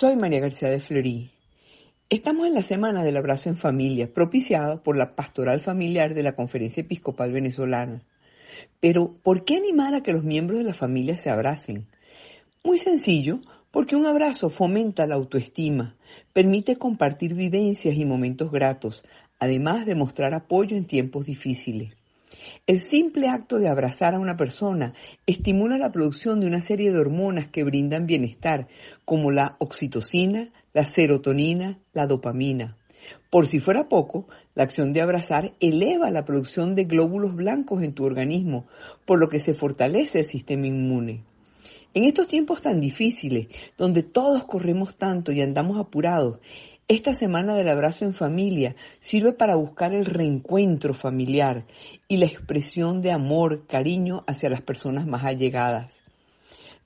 Soy María García de Florí. Estamos en la semana del abrazo en familia, propiciada por la pastoral familiar de la Conferencia Episcopal Venezolana. Pero, ¿por qué animar a que los miembros de la familia se abracen? Muy sencillo, porque un abrazo fomenta la autoestima, permite compartir vivencias y momentos gratos, además de mostrar apoyo en tiempos difíciles. El simple acto de abrazar a una persona estimula la producción de una serie de hormonas que brindan bienestar, como la oxitocina, la serotonina, la dopamina. Por si fuera poco, la acción de abrazar eleva la producción de glóbulos blancos en tu organismo, por lo que se fortalece el sistema inmune. En estos tiempos tan difíciles, donde todos corremos tanto y andamos apurados, esta semana del abrazo en familia sirve para buscar el reencuentro familiar y la expresión de amor, cariño hacia las personas más allegadas.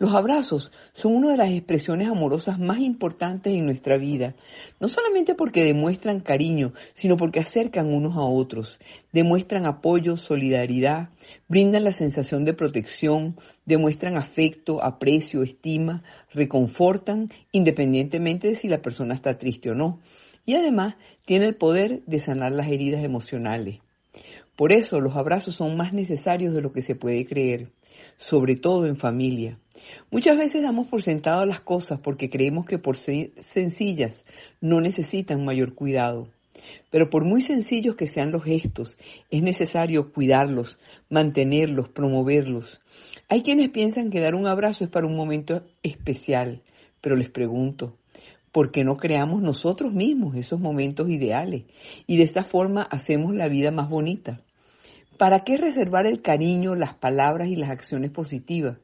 Los abrazos son una de las expresiones amorosas más importantes en nuestra vida, no solamente porque demuestran cariño, sino porque acercan unos a otros, demuestran apoyo, solidaridad, brindan la sensación de protección, demuestran afecto, aprecio, estima, reconfortan independientemente de si la persona está triste o no, y además tiene el poder de sanar las heridas emocionales. Por eso los abrazos son más necesarios de lo que se puede creer, sobre todo en familia. Muchas veces damos por sentado las cosas porque creemos que por ser sencillas no necesitan mayor cuidado. Pero por muy sencillos que sean los gestos, es necesario cuidarlos, mantenerlos, promoverlos. Hay quienes piensan que dar un abrazo es para un momento especial, pero les pregunto, ¿por qué no creamos nosotros mismos esos momentos ideales? Y de esta forma hacemos la vida más bonita. ¿Para qué reservar el cariño, las palabras y las acciones positivas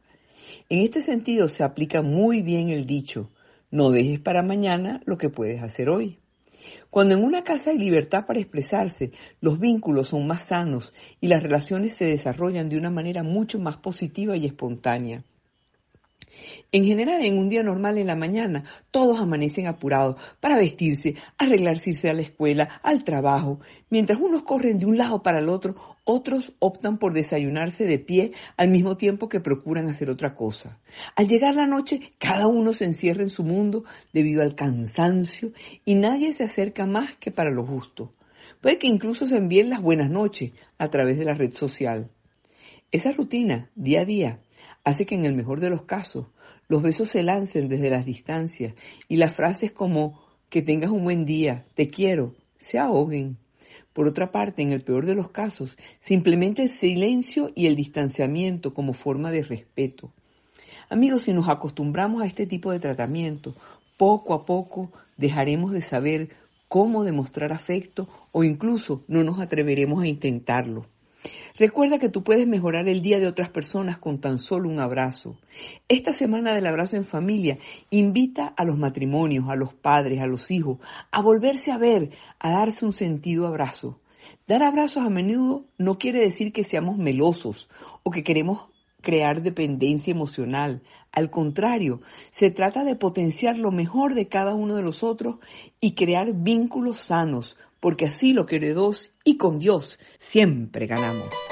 en este sentido se aplica muy bien el dicho, no dejes para mañana lo que puedes hacer hoy. Cuando en una casa hay libertad para expresarse, los vínculos son más sanos y las relaciones se desarrollan de una manera mucho más positiva y espontánea. En general, en un día normal en la mañana, todos amanecen apurados para vestirse, arreglarse, irse a la escuela, al trabajo. Mientras unos corren de un lado para el otro, otros optan por desayunarse de pie al mismo tiempo que procuran hacer otra cosa. Al llegar la noche, cada uno se encierra en su mundo debido al cansancio y nadie se acerca más que para lo justo. Puede que incluso se envíen las buenas noches a través de la red social. Esa rutina, día a día, hace que en el mejor de los casos los besos se lancen desde las distancias y las frases como que tengas un buen día, te quiero, se ahoguen. Por otra parte, en el peor de los casos, simplemente el silencio y el distanciamiento como forma de respeto. Amigos, si nos acostumbramos a este tipo de tratamiento, poco a poco dejaremos de saber cómo demostrar afecto o incluso no nos atreveremos a intentarlo. Recuerda que tú puedes mejorar el día de otras personas con tan solo un abrazo. Esta semana del abrazo en familia invita a los matrimonios, a los padres, a los hijos, a volverse a ver, a darse un sentido abrazo. Dar abrazos a menudo no quiere decir que seamos melosos o que queremos crear dependencia emocional. Al contrario, se trata de potenciar lo mejor de cada uno de los otros y crear vínculos sanos, porque así lo quiere y con Dios siempre ganamos.